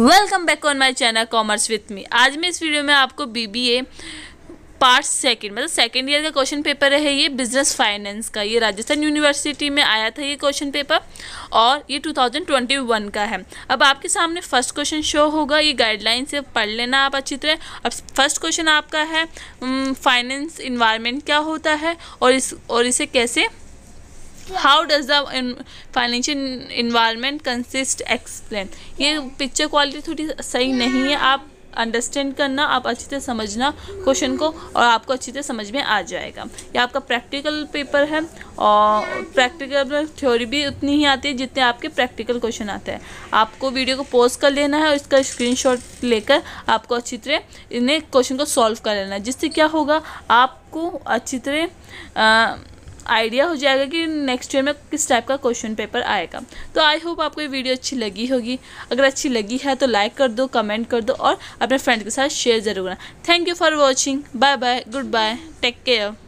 welcome back on my channel commerce with me आज मैं इस वीडियो में आपको बीबीए पार्ट सेकंड मतलब सेकंड ईयर का क्वेश्चन पेपर है ये बिजनेस फाइनेंस का ये राजस्थान यूनिवर्सिटी में आया था ये क्वेश्चन पेपर और ये 2021 का है अब आपके सामने फर्स्ट क्वेश्चन शो होगा ये गाइडलाइन से पढ़ लेना आप अच्छी तरह अब फर्स्ट क्वेश्चन आपका है फाइनेंस इन्वायरमेंट क्या होता है और इस और इसे कैसे how does the financial environment consist explain ये पिक्चर क्वालिटी थोड़ी सही नहीं है आप अंडरस्टैंड करना आप अच्छी तरह समझना क्वेश्चन को और आपको अच्छी तरह समझ में आ जाएगा ये आपका प्रैक्टिकल पेपर है और प्रैक्टिकल में थ्योरी भी उतनी ही आती है जितने आपके प्रैक्टिकल क्वेश्चन आते हैं आपको वीडियो को पोस्ट कर लेना है और इसका स्क्रीनशॉट लेकर आपको अच्छी तरह इन्हें क्वेश्चन को सॉल्व कर लेना है जिससे क्या होगा आपको अच्छी तरह आइडिया हो जाएगा कि नेक्स्ट ईयर में किस टाइप का क्वेश्चन पेपर आएगा तो आई होप आपको ये वीडियो अच्छी लगी होगी अगर अच्छी लगी है तो लाइक कर दो कमेंट कर दो और अपने फ्रेंड के साथ शेयर ज़रूर करना thank you for watching bye bye goodbye take care